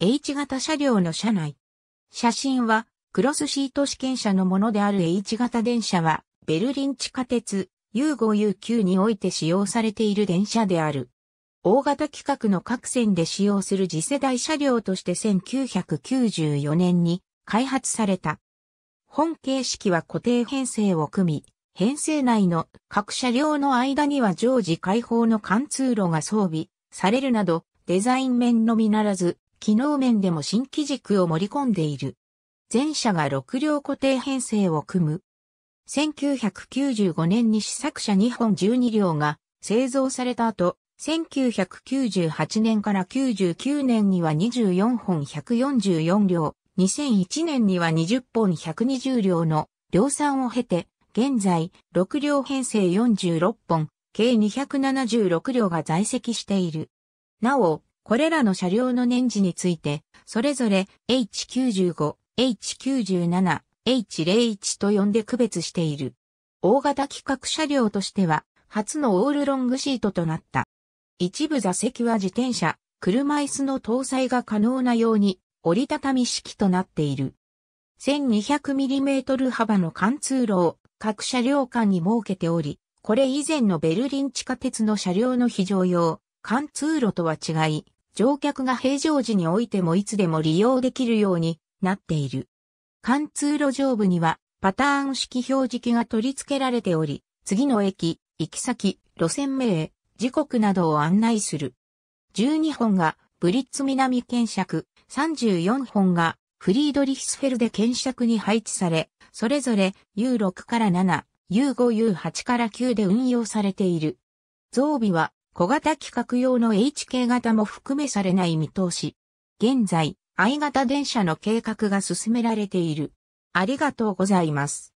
H 型車両の車内。写真は、クロスシート試験車のものである H 型電車は、ベルリン地下鉄 U5U9 において使用されている電車である。大型規格の各線で使用する次世代車両として1994年に開発された。本形式は固定編成を組み、編成内の各車両の間には常時開放の貫通路が装備されるなど、デザイン面のみならず、機能面でも新機軸を盛り込んでいる。前車が6両固定編成を組む。1995年に試作車2本12両が製造された後、1998年から99年には24本144両、2001年には20本120両の量産を経て、現在6両編成46本、計276両が在籍している。なお、これらの車両の年次について、それぞれ H95、H97、H01 と呼んで区別している。大型規格車両としては、初のオールロングシートとなった。一部座席は自転車、車椅子の搭載が可能なように、折りたたみ式となっている。1200mm 幅の貫通路を各車両間に設けており、これ以前のベルリン地下鉄の車両の非常用、貫通路とは違い、乗客が平常時においてもいつでも利用できるようになっている。貫通路上部にはパターン式表示器が取り付けられており、次の駅、行き先、路線名、時刻などを案内する。12本がブリッツ南検索、34本がフリードリヒスフェルで検索に配置され、それぞれ U6 から7、U5、U8 から9で運用されている。増備は小型規格用の HK 型も含めされない見通し。現在、I 型電車の計画が進められている。ありがとうございます。